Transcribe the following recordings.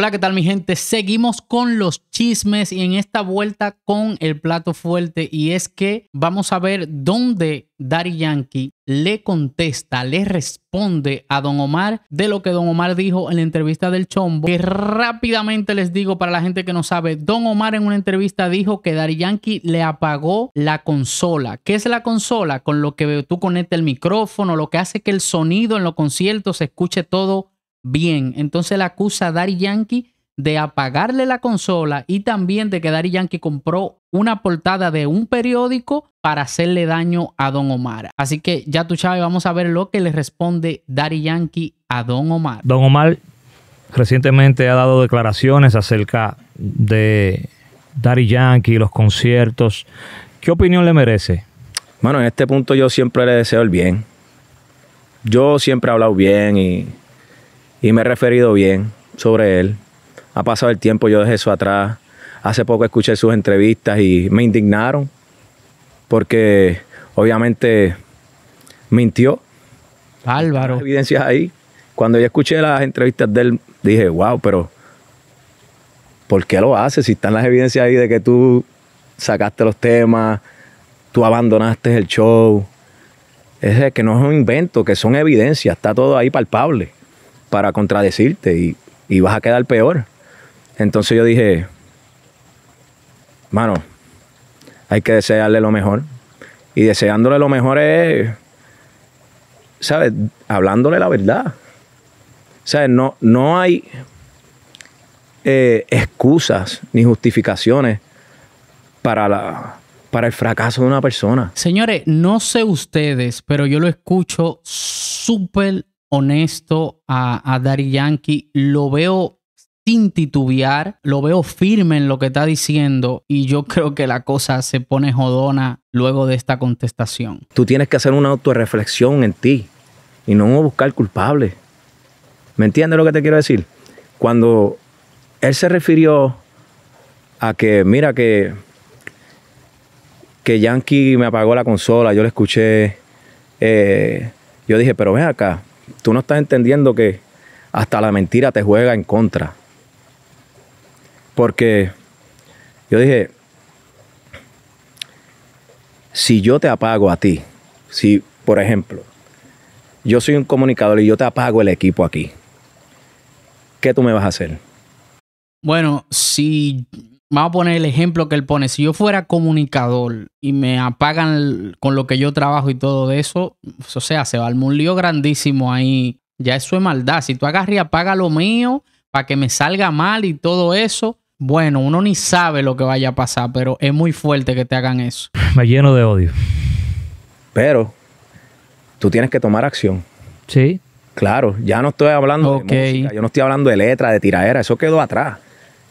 Hola, ¿qué tal mi gente? Seguimos con los chismes y en esta vuelta con el plato fuerte y es que vamos a ver dónde Dari Yankee le contesta, le responde a Don Omar de lo que Don Omar dijo en la entrevista del Chombo. Que rápidamente les digo para la gente que no sabe, Don Omar en una entrevista dijo que Dari Yankee le apagó la consola. ¿Qué es la consola? Con lo que tú conectas el micrófono, lo que hace que el sonido en los conciertos se escuche todo bien. Entonces le acusa a Daddy Yankee de apagarle la consola y también de que Daddy Yankee compró una portada de un periódico para hacerle daño a Don Omar. Así que ya tú sabes, vamos a ver lo que le responde Daddy Yankee a Don Omar. Don Omar recientemente ha dado declaraciones acerca de Daddy Yankee, los conciertos. ¿Qué opinión le merece? Bueno, en este punto yo siempre le deseo el bien. Yo siempre he hablado bien y y me he referido bien sobre él. Ha pasado el tiempo, yo dejé eso atrás. Hace poco escuché sus entrevistas y me indignaron porque obviamente mintió. Álvaro. evidencias ahí. Cuando yo escuché las entrevistas de él, dije, wow, pero ¿por qué lo hace? Si están las evidencias ahí de que tú sacaste los temas, tú abandonaste el show. Es que no es un invento, que son evidencias, está todo ahí palpable para contradecirte y, vas a quedar peor. Entonces yo dije, mano, hay que desearle lo mejor. Y deseándole lo mejor es, ¿sabes? Hablándole la verdad. ¿Sabes? No, no hay eh, excusas ni justificaciones para la, para el fracaso de una persona. Señores, no sé ustedes, pero yo lo escucho súper honesto a, a Yankee. Lo veo sin titubear, lo veo firme en lo que está diciendo y yo creo que la cosa se pone jodona luego de esta contestación. Tú tienes que hacer una autorreflexión en ti y no buscar culpable. ¿Me entiendes lo que te quiero decir? Cuando él se refirió a que, mira, que, que Yankee me apagó la consola, yo le escuché, eh, yo dije, pero ven acá, tú no estás entendiendo que hasta la mentira te juega en contra. Porque yo dije, si yo te apago a ti, si por ejemplo, yo soy un comunicador y yo te apago el equipo aquí, ¿qué tú me vas a hacer? Bueno, si vamos a poner el ejemplo que él pone, si yo fuera comunicador y me apagan con lo que yo trabajo y todo eso, o sea, se va un lío grandísimo ahí. Ya eso es maldad. Si tú agarras y apagas lo mío para que me salga mal y todo eso, bueno, uno ni sabe lo que vaya a pasar, pero es muy fuerte que te hagan eso. Me lleno de odio. Pero tú tienes que tomar acción. Sí. Claro, ya no estoy hablando de yo no estoy hablando de letra, de tiradera, eso quedó atrás.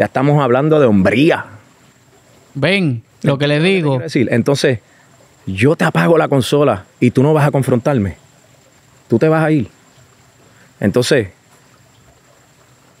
Ya estamos hablando de hombría. Ven, lo que le digo. Entonces, yo te apago la consola y tú no vas a confrontarme. Tú te vas a ir. Entonces,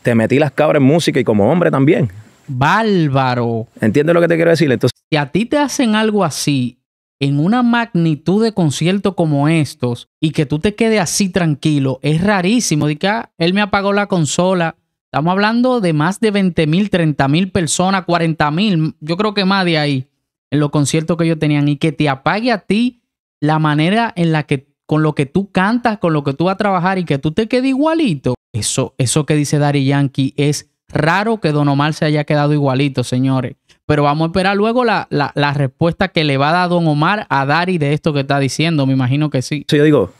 te metí las cabras en música y como hombre también. Bárbaro. ¿Entiendes lo que te quiero decir? Entonces, si a ti te hacen algo así en una magnitud de concierto como estos y que tú te quedes así tranquilo, es rarísimo. Dice, ah, él me apagó la consola. Estamos hablando de más de 20 mil, 30 mil personas, 40 mil, yo creo que más de ahí, en los conciertos que ellos tenían, y que te apague a ti la manera en la que, con lo que tú cantas, con lo que tú vas a trabajar y que tú te quedes igualito. Eso, eso que dice Dari Yankee es raro que Don Omar se haya quedado igualito, señores. Pero vamos a esperar luego la, la, la respuesta que le va a dar Don Omar a Dari de esto que está diciendo. Me imagino que sí. Sí, yo digo,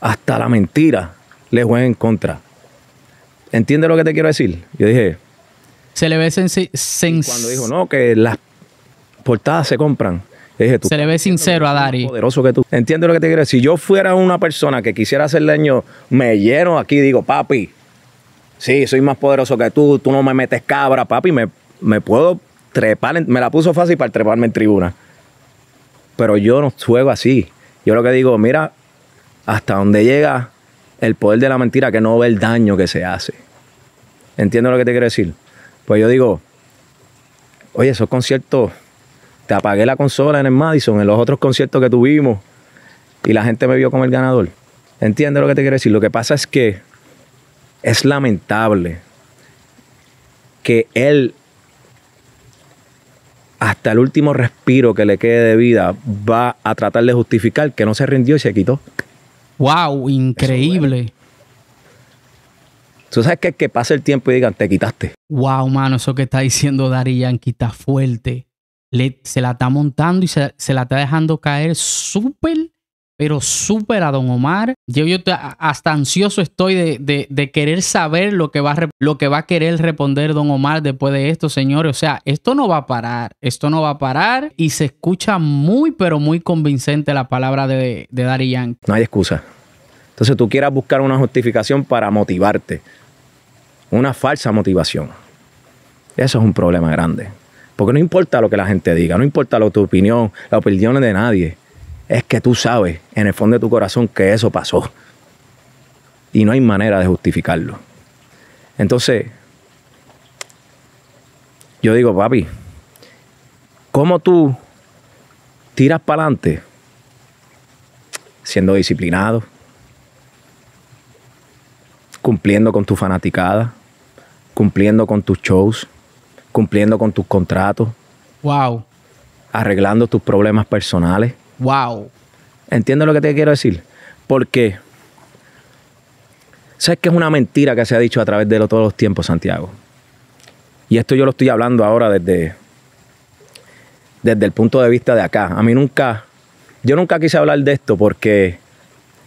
hasta la mentira le juega en contra. ¿Entiendes lo que te quiero decir? Yo dije. Se le ve sincero. cuando dijo, no, que las portadas se compran. Dije, tú, se le ve sincero a Dari. Poderoso que tú. Entiendo lo que te quiero decir. Si yo fuera una persona que quisiera hacer daño, me lleno aquí y digo, papi, sí, soy más poderoso que tú, tú no me metes cabra, papi, me, me puedo trepar. me la puso fácil para treparme en tribuna. Pero yo no juego así. Yo lo que digo, mira, hasta donde llega el poder de la mentira que no ve el daño que se hace. ¿Entiendes lo que te quiero decir? Pues yo digo, oye, esos conciertos, te apagué la consola en el Madison, en los otros conciertos que tuvimos, y la gente me vio como el ganador. ¿Entiendes lo que te quiero decir? Lo que pasa es que es lamentable que él, hasta el último respiro que le quede de vida, va a tratar de justificar que no se rindió y se quitó. Wow, increíble. Tú sabes que, que pasa el tiempo y digan, te quitaste. Wow, mano, eso que está diciendo Dari Yankee está fuerte. Le, se la está montando y se, se la está dejando caer súper pero supera a Don Omar. Yo, hasta ansioso estoy de, querer saber lo que, va a, querer responder Don Omar después de esto, señores. O sea, esto no va a parar, esto no va a parar y se escucha muy, pero muy convincente la palabra de, de Daddy No hay excusa. Entonces tú quieras buscar una justificación para motivarte, una falsa motivación. Eso es un problema grande. Porque no importa lo que la gente diga, no importa lo, tu opinión, la opiniones de nadie es que tú sabes en el fondo de tu corazón que eso pasó. Y no hay manera de justificarlo. Entonces, yo digo, papi, ¿cómo tú tiras para adelante? Siendo disciplinado, cumpliendo con tu fanaticada, cumpliendo con tus shows, cumpliendo con tus contratos. Wow. Arreglando tus problemas personales Wow. ¿Entiendes lo que te quiero decir? Porque sabes que es una mentira que se ha dicho a través de todos los tiempos, Santiago. Y esto yo lo estoy hablando ahora desde, desde el punto de vista de acá. A mí nunca, yo nunca quise hablar de esto porque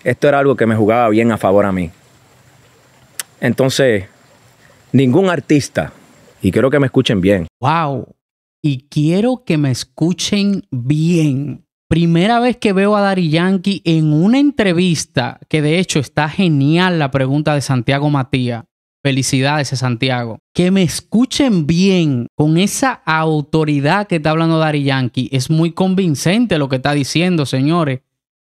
esto era algo que me jugaba bien a favor a mí. Entonces, ningún artista, y quiero que me escuchen bien. Wow. Y quiero que me escuchen bien. Primera vez que veo a Dari Yankee en una entrevista, que de hecho está genial la pregunta de Santiago Matías. Felicidades Santiago. Que me escuchen bien con esa autoridad que está hablando Dari Yankee. Es muy convincente lo que está diciendo, señores.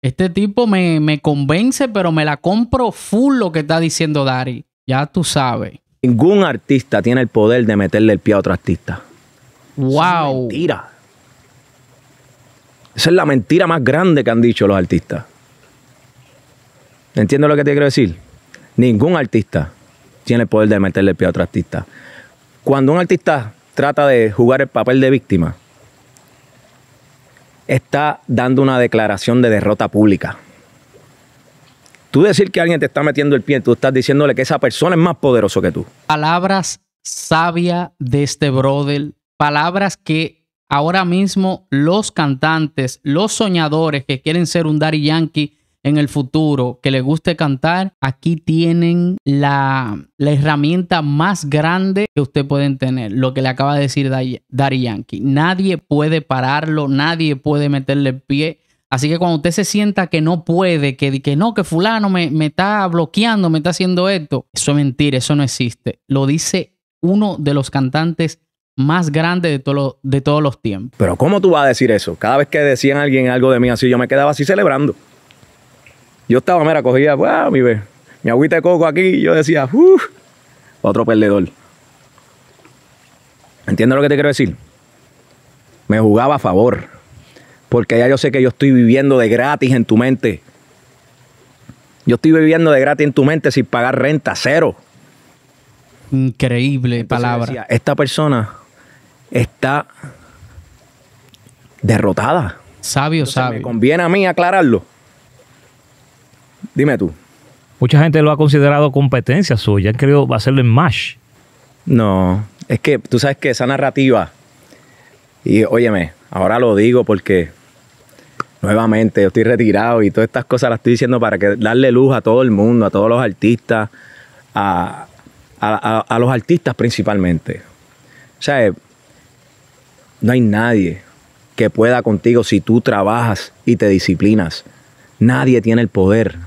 Este tipo me, convence, pero me la compro full lo que está diciendo Dari. Ya tú sabes. Ningún artista tiene el poder de meterle el pie a otro artista. ¡Wow! mentira. Esa es la mentira más grande que han dicho los artistas. ¿Entiendes lo que te quiero decir? Ningún artista tiene el poder de meterle el pie a otro artista. Cuando un artista trata de jugar el papel de víctima, está dando una declaración de derrota pública. Tú decir que alguien te está metiendo el pie, tú estás diciéndole que esa persona es más poderoso que tú. Palabras sabias de este brother, palabras que ahora mismo los cantantes, los soñadores que quieren ser un Daddy Yankee en el futuro, que les guste cantar, aquí tienen la, herramienta más grande que usted pueden tener, lo que le acaba de decir Daddy Yankee. Nadie puede pararlo, nadie puede meterle el pie. Así que cuando usted se sienta que no puede, que, que no, que fulano me, me está bloqueando, me está haciendo esto, eso es mentira, eso no existe. Lo dice uno de los cantantes más grande de, de todos los tiempos. Pero ¿cómo tú vas a decir eso? Cada vez que decían alguien algo de mí así, yo me quedaba así celebrando. Yo estaba, mira, cogía, mi, bebé, mi agüita de coco aquí, y yo decía, uff, otro perdedor. ¿Entiendes lo que te quiero decir? Me jugaba a favor, porque ya yo sé que yo estoy viviendo de gratis en tu mente. Yo estoy viviendo de gratis en tu mente sin pagar renta, cero. Increíble palabra. esta persona está derrotada. Sabio, sabio. conviene a mí aclararlo. Dime tú. Mucha gente lo ha considerado competencia suya. Han a hacerlo en MASH. No, es que tú sabes que esa narrativa. Y óyeme, ahora lo digo porque nuevamente yo estoy retirado y todas estas cosas las estoy diciendo para que darle luz a todo el mundo, a todos los artistas, a, a, los artistas principalmente. O sea, eh, no hay nadie que pueda contigo si tú trabajas y te disciplinas. Nadie tiene el poder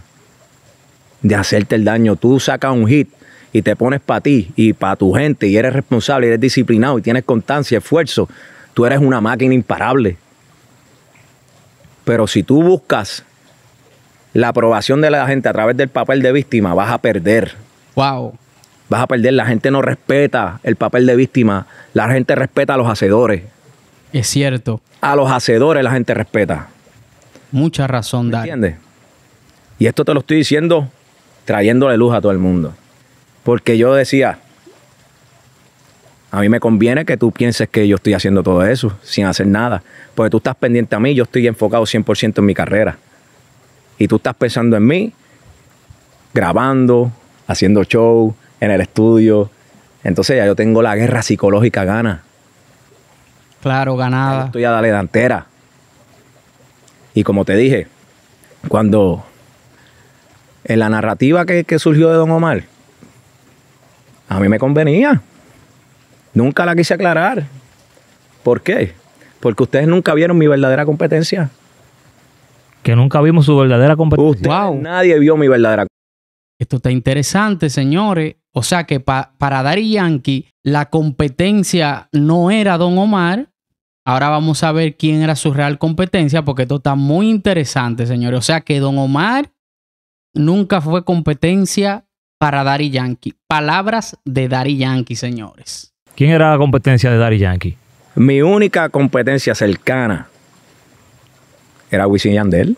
de hacerte el daño. Tú sacas un hit y te pones para ti y para tu gente y eres responsable, y eres disciplinado y tienes constancia, esfuerzo. Tú eres una máquina imparable. Pero si tú buscas la aprobación de la gente a través del papel de víctima, vas a perder. Wow vas a perder. La gente no respeta el papel de víctima. La gente respeta a los hacedores. Es cierto. A los hacedores la gente respeta. Mucha razón, ¿Me ¿Entiendes? Y esto te lo estoy diciendo trayéndole luz a todo el mundo. Porque yo decía, a mí me conviene que tú pienses que yo estoy haciendo todo eso sin hacer nada. Porque tú estás pendiente a mí, yo estoy enfocado 100% en mi carrera. Y tú estás pensando en mí, grabando, haciendo show, en el estudio. Entonces ya yo tengo la guerra psicológica gana. Claro, ganada. Estoy a darle Y como te dije, cuando en la narrativa que, surgió de Don Omar, a mí me convenía. Nunca la quise aclarar. ¿Por qué? Porque ustedes nunca vieron mi verdadera competencia. Que nunca vimos su verdadera competencia. Nadie vio mi verdadera competencia. Esto está interesante, señores. O sea que para Dari Yankee la competencia no era Don Omar. Ahora vamos a ver quién era su real competencia porque esto está muy interesante, señores. O sea que Don Omar nunca fue competencia para Dari Yankee. Palabras de Dari Yankee, señores. ¿Quién era la competencia de Darry Yankee? Mi única competencia cercana era Wisin Yandel.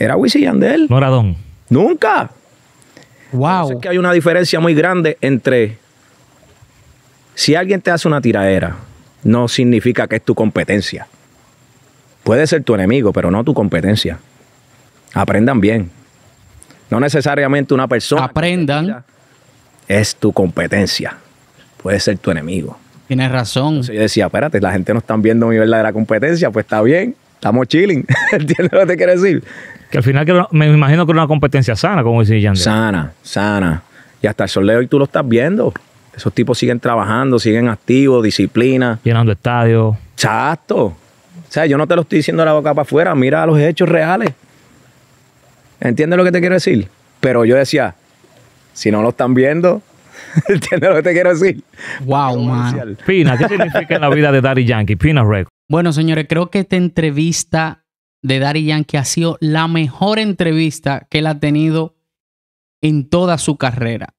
Era Wisin Yandel. No era Don. Nunca. Wow. que hay una diferencia muy grande entre si alguien te hace una tiradera, no significa que es tu competencia. Puede ser tu enemigo, pero no tu competencia. Aprendan bien. No necesariamente una persona. Aprendan. Es tu competencia. Puede ser tu enemigo. Tienes razón. yo decía, espérate, la gente no está viendo mi verdadera competencia, pues está bien estamos chilling. ¿Entiendes lo que te quiero decir? Que al final me imagino que era una competencia sana, como decía Yandel. Sana, sana. Y hasta el soleo y tú lo estás viendo. Esos tipos siguen trabajando, siguen activos, disciplina. Llenando estadios. Chato, O sea, yo no te lo estoy diciendo la boca para afuera, mira los hechos reales. ¿Entiendes lo que te quiero decir? Pero yo decía, si no lo están viendo, ¿entiendes lo que te quiero decir? Wow, man. Pina, ¿qué significa en la vida de Daddy Yankee? Pina Records. Bueno, señores, creo que esta entrevista de Darry Yankee ha sido la mejor entrevista que él ha tenido en toda su carrera.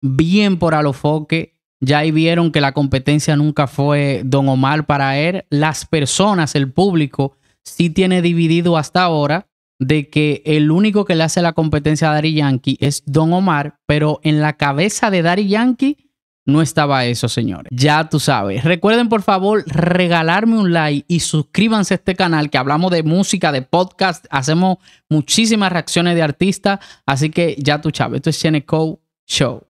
Bien por Alofoque. Ya ahí vieron que la competencia nunca fue Don Omar para él. Las personas, el público, sí tiene dividido hasta ahora de que el único que le hace la competencia a Dari Yankee es Don Omar, pero en la cabeza de Darry Yankee no estaba eso, señores. Ya tú sabes. Recuerden, por favor, regalarme un like y suscríbanse a este canal que hablamos de música, de podcast. Hacemos muchísimas reacciones de artistas. Así que ya tú sabes. Esto es Cheneco Show.